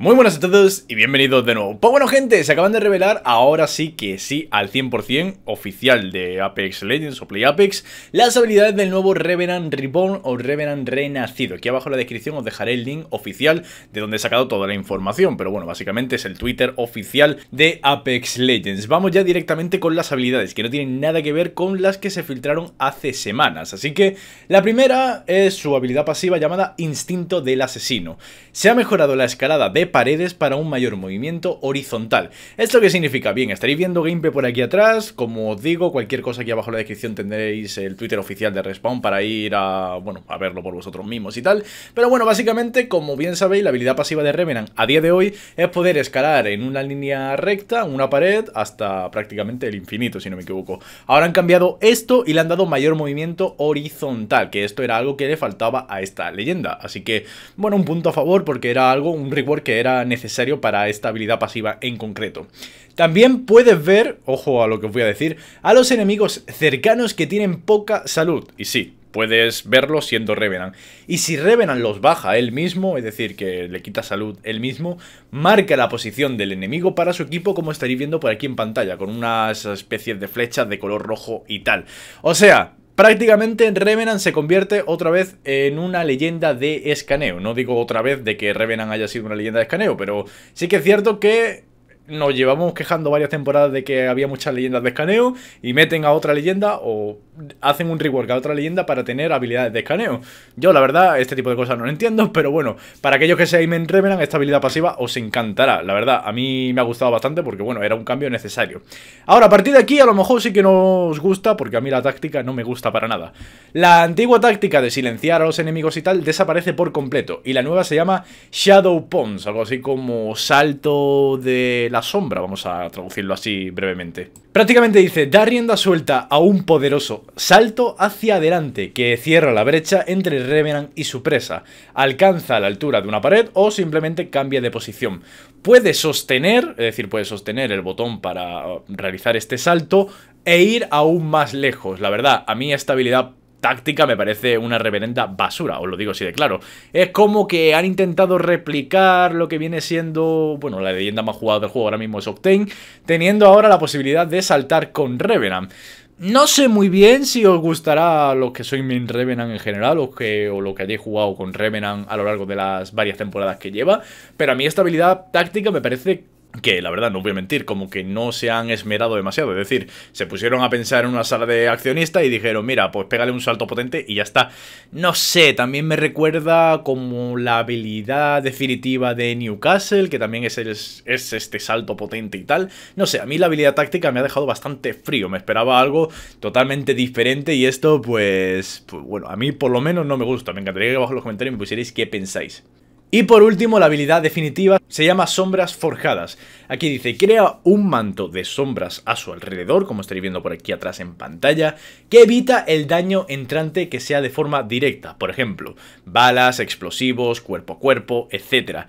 Muy buenas a todos y bienvenidos de nuevo. Pues bueno gente, se acaban de revelar ahora sí que sí al 100% oficial de Apex Legends o Play Apex las habilidades del nuevo Revenant Reborn o Revenant Renacido. Aquí abajo en la descripción os dejaré el link oficial de donde he sacado toda la información, pero bueno, básicamente es el Twitter oficial de Apex Legends. Vamos ya directamente con las habilidades que no tienen nada que ver con las que se filtraron hace semanas. Así que la primera es su habilidad pasiva llamada Instinto del Asesino. Se ha mejorado la escalada de paredes para un mayor movimiento horizontal. ¿Esto qué significa? Bien, estaréis viendo gameplay por aquí atrás, como os digo, cualquier cosa aquí abajo en la descripción tendréis el Twitter oficial de Respawn para ir a, bueno, a verlo por vosotros mismos y tal. Pero bueno, básicamente, como bien sabéis, la habilidad pasiva de Revenant a día de hoy es poder escalar en una línea recta, una pared, hasta prácticamente el infinito, si no me equivoco. Ahora han cambiado esto y le han dado mayor movimiento horizontal, que esto era algo que le faltaba a esta leyenda. Así que, bueno, un punto a favor porque era algo, un rework que era necesario para esta habilidad pasiva en concreto. También puedes ver, ojo a lo que os voy a decir, a los enemigos cercanos que tienen poca salud. Y sí, puedes verlo siendo Revenant. Y si Revenant los baja él mismo, es decir, que le quita salud él mismo, marca la posición del enemigo para su equipo, como estaréis viendo por aquí en pantalla, con unas especies de flechas de color rojo y tal. O sea, Prácticamente Revenant se convierte otra vez en una leyenda de escaneo. No digo otra vez de que Revenant haya sido una leyenda de escaneo, pero sí que es cierto que nos llevamos quejando varias temporadas de que había muchas leyendas de escaneo y meten a otra leyenda o hacen un rework a otra leyenda para tener habilidades de escaneo. Yo, la verdad, este tipo de cosas no lo entiendo, pero bueno, para aquellos que seáis me Revenant, esta habilidad pasiva os encantará. La verdad, a mí me ha gustado bastante porque, bueno, era un cambio necesario. Ahora, a partir de aquí, a lo mejor sí que nos gusta, porque a mí la táctica no me gusta para nada. La antigua táctica de silenciar a los enemigos y tal desaparece por completo, y la nueva se llama Shadow Pons, algo así como salto de la sombra, vamos a traducirlo así brevemente. Prácticamente dice, da rienda suelta a un poderoso salto hacia adelante que cierra la brecha entre Revenant y su presa, alcanza la altura de una pared o simplemente cambia de posición. Puede sostener, es decir, puede sostener el botón para realizar este salto e ir aún más lejos. La verdad, a mí esta habilidad táctica me parece una reverenda basura, os lo digo así de claro. Es como que han intentado replicar lo que viene siendo, bueno, la leyenda más jugada del juego ahora mismo es Octane, teniendo ahora la posibilidad de saltar con Revenant. No sé muy bien si os gustará a los que sois min Revenant en general o, que, o lo que hayáis jugado con Revenant a lo largo de las varias temporadas que lleva, pero a mí esta habilidad táctica me parece que la verdad no voy a mentir, como que no se han esmerado demasiado. Es decir, se pusieron a pensar en una sala de accionista y dijeron, mira, pues pégale un salto potente y ya está. No sé, también me recuerda como la habilidad definitiva de Newcastle, que también es, es este salto potente y tal. No sé, a mí la habilidad táctica me ha dejado bastante frío, me esperaba algo totalmente diferente y esto pues, pues bueno, a mí por lo menos no me gusta. Me encantaría que abajo en los comentarios me pusierais qué pensáis. Y por último, la habilidad definitiva se llama Sombras Forjadas. Aquí dice, crea un manto de sombras a su alrededor, como estaréis viendo por aquí atrás en pantalla, que evita el daño entrante que sea de forma directa, por ejemplo, balas, explosivos, cuerpo a cuerpo, etcétera.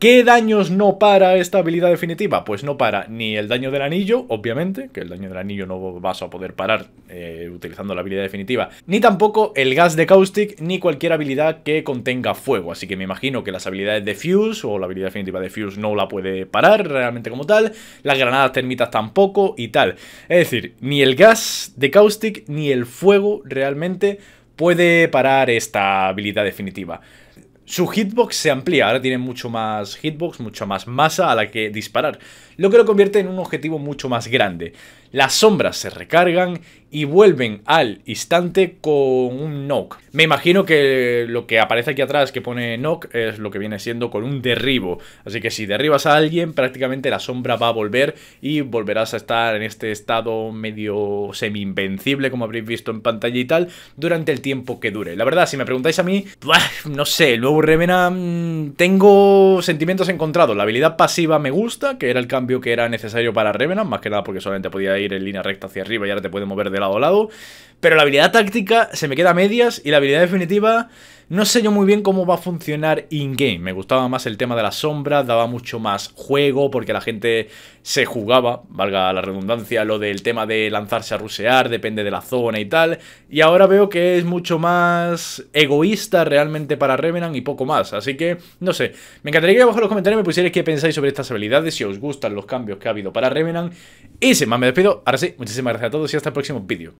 ¿Qué daños no para esta habilidad definitiva? Pues no para ni el daño del anillo, obviamente, que el daño del anillo no vas a poder parar eh, utilizando la habilidad definitiva, ni tampoco el gas de caustic, ni cualquier habilidad que contenga fuego. Así que me imagino que las habilidades de Fuse o la habilidad definitiva de Fuse no la puede parar realmente como tal, las granadas termitas tampoco y tal. Es decir, ni el gas de caustic ni el fuego realmente puede parar esta habilidad definitiva. Su hitbox se amplía, ahora tiene mucho más hitbox, mucha más masa a la que disparar, lo que lo convierte en un objetivo mucho más grande. Las sombras se recargan y vuelven al instante con un knock. Me imagino que lo que aparece aquí atrás que pone knock es lo que viene siendo con un derribo. Así que si derribas a alguien, prácticamente la sombra va a volver y volverás a estar en este estado medio semi-invencible, como habréis visto en pantalla y tal, durante el tiempo que dure. La verdad, si me preguntáis a mí, no sé, luego nuevo Revenant mm, tengo sentimientos encontrados. La habilidad pasiva me gusta, que era el cambio que era necesario para Revenant, más que nada porque solamente podía ir en línea recta hacia arriba y ahora te puede mover de lado a lado. Pero la habilidad táctica se me queda a medias y la habilidad definitiva no sé yo muy bien cómo va a funcionar in-game. Me gustaba más el tema de la sombra, daba mucho más juego porque la gente se jugaba, valga la redundancia, lo del tema de lanzarse a rusear, depende de la zona y tal. Y ahora veo que es mucho más egoísta realmente para Revenant y poco más. Así que, no sé, me encantaría que abajo en los comentarios me pusierais qué pensáis sobre estas habilidades, si os gustan los cambios que ha habido para Revenant. Y sin más, me despido ahora sí, muchísimas gracias a todos y hasta el próximo vídeo.